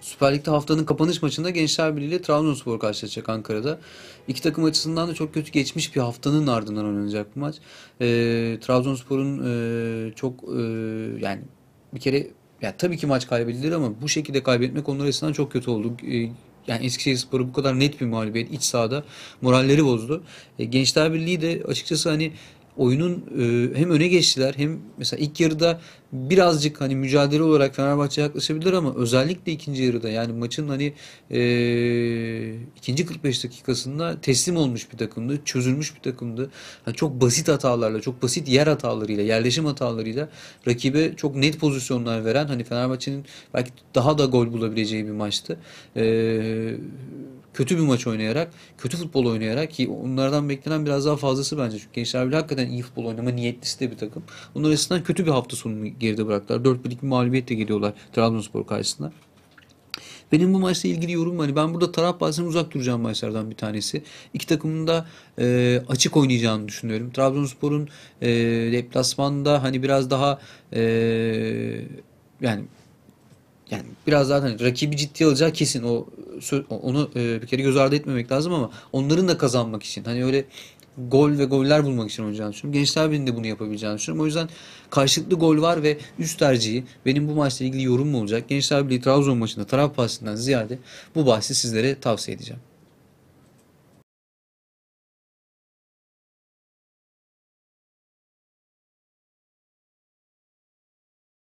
Süper Lig'de haftanın kapanış maçında Gençler Birliği ile Trabzonspor karşılaşacak Ankara'da. İki takım açısından da çok kötü geçmiş bir haftanın ardından oynanacak bu maç. E, Trabzonspor'un e, çok e, yani bir kere ya tabii ki maç kaybedilir ama bu şekilde kaybetmek onlar açısından çok kötü oldu. E, yani Spor'u bu kadar net bir mağlubiyet iç sahada moralleri bozdu. E, Gençler Birliği de açıkçası hani oyunun e, hem öne geçtiler hem mesela ilk yarıda birazcık hani mücadele olarak Fenerbahçe yaklaşabilir ama özellikle ikinci yarıda yani maçın hani e, ikinci 45 dakikasında teslim olmuş bir takımdı, çözülmüş bir takımdı. Yani çok basit hatalarla, çok basit yer hatalarıyla, yerleşim hatalarıyla rakibe çok net pozisyonlar veren hani Fenerbahçe'nin belki daha da gol bulabileceği bir maçtı. E, kötü bir maç oynayarak, kötü futbol oynayarak ki onlardan beklenen biraz daha fazlası bence. Çünkü Gençler bile hakikaten iyi futbol oynama niyetlisi de bir takım. Onlar açısından kötü bir hafta sonunu geride bıraktılar. 4-1-2 mağlubiyetle geliyorlar Trabzonspor karşısında. Benim bu maçla ilgili yorumum hani ben burada taraf bazen uzak duracağım maçlardan bir tanesi. İki takımın da e, açık oynayacağını düşünüyorum. Trabzonspor'un e, deplasmanda hani biraz daha e, yani yani biraz daha hani rakibi ciddiye alacağı kesin o onu e, bir kere göz ardı etmemek lazım ama onların da kazanmak için hani öyle gol ve goller bulmak için oynayacağını düşünüyorum. Gençler Birliği'nin de bunu yapabileceğini düşünüyorum. O yüzden karşılıklı gol var ve üst tercihi benim bu maçla ilgili yorum mu olacak. Gençler Birliği Trabzon maçında taraf bahsinden ziyade bu bahsi sizlere tavsiye edeceğim.